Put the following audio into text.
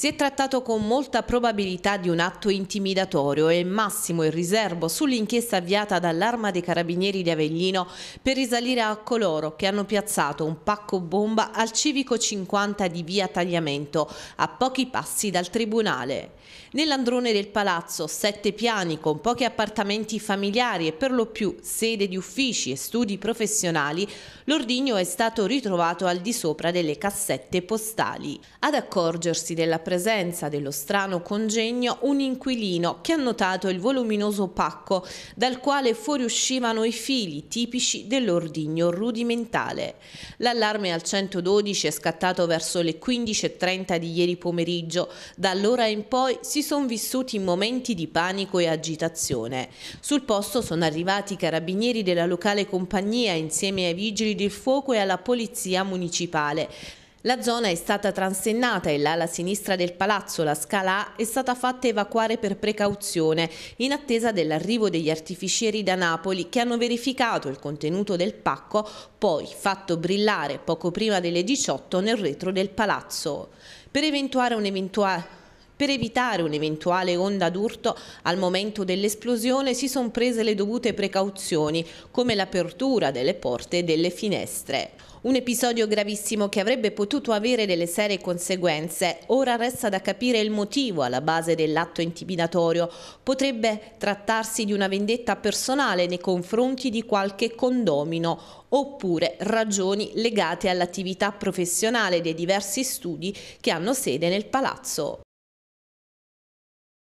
Si è trattato con molta probabilità di un atto intimidatorio e massimo il riservo sull'inchiesta avviata dall'Arma dei Carabinieri di Avellino per risalire a coloro che hanno piazzato un pacco bomba al civico 50 di via Tagliamento, a pochi passi dal tribunale. Nell'androne del palazzo, sette piani con pochi appartamenti familiari e per lo più sede di uffici e studi professionali, l'ordigno è stato ritrovato al di sopra delle cassette postali. Ad accorgersi della presenza dello strano congegno un inquilino che ha notato il voluminoso pacco dal quale fuoriuscivano i fili tipici dell'ordigno rudimentale. L'allarme al 112 è scattato verso le 15.30 di ieri pomeriggio. Da allora in poi si sono vissuti momenti di panico e agitazione. Sul posto sono arrivati i carabinieri della locale compagnia insieme ai vigili del fuoco e alla polizia municipale. La zona è stata transennata e l'ala sinistra del palazzo, la scala A, è stata fatta evacuare per precauzione in attesa dell'arrivo degli artificieri da Napoli che hanno verificato il contenuto del pacco poi fatto brillare poco prima delle 18 nel retro del palazzo. Per eventuare un eventuale per evitare un'eventuale onda d'urto al momento dell'esplosione si sono prese le dovute precauzioni, come l'apertura delle porte e delle finestre. Un episodio gravissimo che avrebbe potuto avere delle serie conseguenze. Ora resta da capire il motivo alla base dell'atto intimidatorio. Potrebbe trattarsi di una vendetta personale nei confronti di qualche condomino oppure ragioni legate all'attività professionale dei diversi studi che hanno sede nel palazzo.